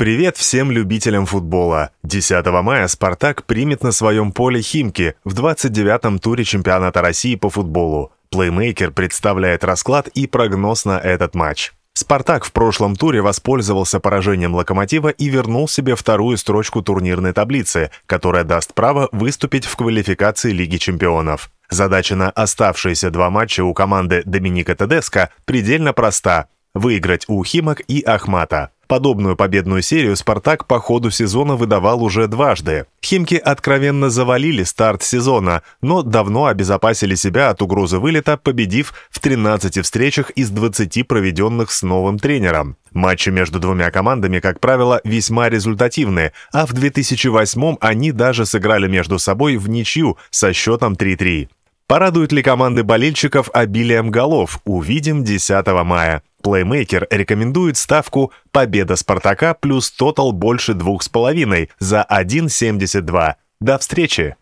Привет всем любителям футбола. 10 мая «Спартак» примет на своем поле «Химки» в 29-м туре чемпионата России по футболу. Плеймейкер представляет расклад и прогноз на этот матч. «Спартак» в прошлом туре воспользовался поражением «Локомотива» и вернул себе вторую строчку турнирной таблицы, которая даст право выступить в квалификации Лиги чемпионов. Задача на оставшиеся два матча у команды Доминика Тедеско предельно проста – выиграть у «Химок» и «Ахмата». Подобную победную серию «Спартак» по ходу сезона выдавал уже дважды. «Химки» откровенно завалили старт сезона, но давно обезопасили себя от угрозы вылета, победив в 13 встречах из 20 проведенных с новым тренером. Матчи между двумя командами, как правило, весьма результативны, а в 2008 они даже сыграли между собой в ничью со счетом 3-3. Порадует ли команды болельщиков обилием голов, увидим 10 мая. Плеймейкер рекомендует ставку «Победа Спартака» плюс тотал больше 2,5 за 1,72. До встречи!